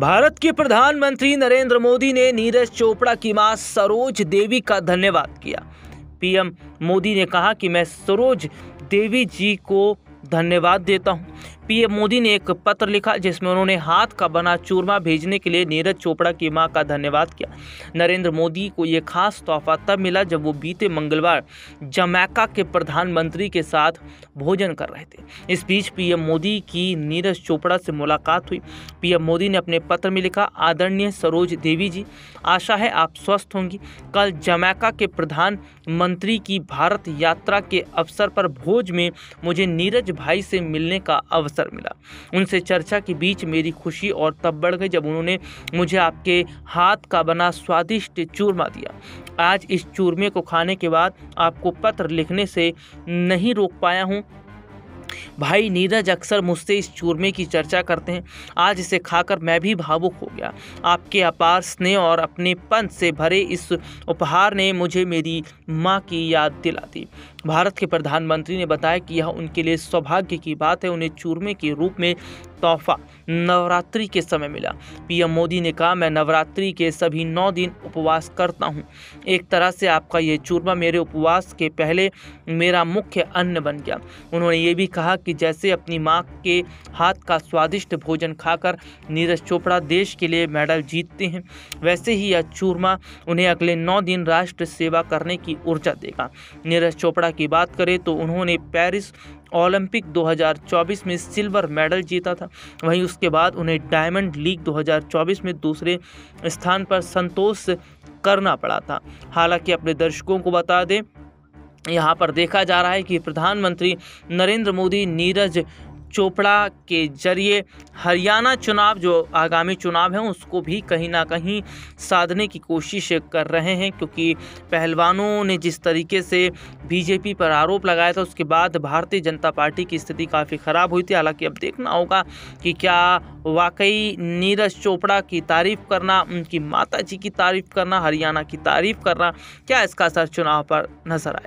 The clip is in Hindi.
भारत के प्रधानमंत्री नरेंद्र मोदी ने नीरज चोपड़ा की मां सरोज देवी का धन्यवाद किया पीएम मोदी ने कहा कि मैं सरोज देवी जी को धन्यवाद देता हूं पीएम मोदी ने एक पत्र लिखा जिसमें उन्होंने हाथ का बना चूरमा भेजने के लिए नीरज चोपड़ा की मां का धन्यवाद किया नरेंद्र मोदी को ये खास तोहफा तब मिला जब वो बीते मंगलवार जमैका के प्रधानमंत्री के साथ भोजन कर रहे थे इस बीच पीएम मोदी की नीरज चोपड़ा से मुलाकात हुई पीएम मोदी ने अपने पत्र में लिखा आदरणीय सरोज देवी जी आशा है आप स्वस्थ होंगी कल जमैका के प्रधानमंत्री की भारत यात्रा के अवसर पर भोज में मुझे नीरज भाई से मिलने का अवसर अवसर मिला उनसे चर्चा के बीच मेरी खुशी और तब बढ़ गई जब उन्होंने मुझे आपके हाथ का बना स्वादिष्ट चूरमा दिया आज इस चूरमे को खाने के बाद आपको पत्र लिखने से नहीं रोक पाया हूँ भाई नीरज अक्सर मुझसे इस चूरमे की चर्चा करते हैं आज इसे खाकर मैं भी भावुक हो गया आपके अपार स्नेह और अपने पंथ से भरे इस उपहार ने मुझे मेरी माँ की याद दिला दी भारत के प्रधानमंत्री ने बताया कि यह उनके लिए सौभाग्य की बात है उन्हें चूरमे के रूप में तोहफा नवरात्रि के समय मिला पीएम मोदी ने कहा मैं नवरात्रि के सभी नौ दिन उपवास करता हूँ एक तरह से आपका ये चूरमा मेरे उपवास के पहले मेरा मुख्य अन्न बन गया उन्होंने ये भी कहा कि जैसे अपनी माँ के हाथ का स्वादिष्ट भोजन खाकर नीरज चोपड़ा देश के लिए मेडल जीतते हैं वैसे ही यह चूरमा उन्हें अगले नौ दिन राष्ट्र सेवा करने की ऊर्जा देगा नीरज चोपड़ा की बात करें तो उन्होंने पेरिस ओलंपिक 2024 में सिल्वर मेडल जीता था वहीं उसके बाद उन्हें डायमंड लीग 2024 में दूसरे स्थान पर संतोष करना पड़ा था हालांकि अपने दर्शकों को बता दें यहाँ पर देखा जा रहा है कि प्रधानमंत्री नरेंद्र मोदी नीरज चोपड़ा के जरिए हरियाणा चुनाव जो आगामी चुनाव हैं उसको भी कहीं ना कहीं साधने की कोशिश कर रहे हैं क्योंकि पहलवानों ने जिस तरीके से बीजेपी पर आरोप लगाया था उसके बाद भारतीय जनता पार्टी की स्थिति काफ़ी ख़राब हुई थी हालांकि अब देखना होगा कि क्या वाकई नीरज चोपड़ा की तारीफ़ करना उनकी माता जी की तारीफ़ करना हरियाणा की तारीफ़ करना क्या इसका असर चुनाव पर नज़र आए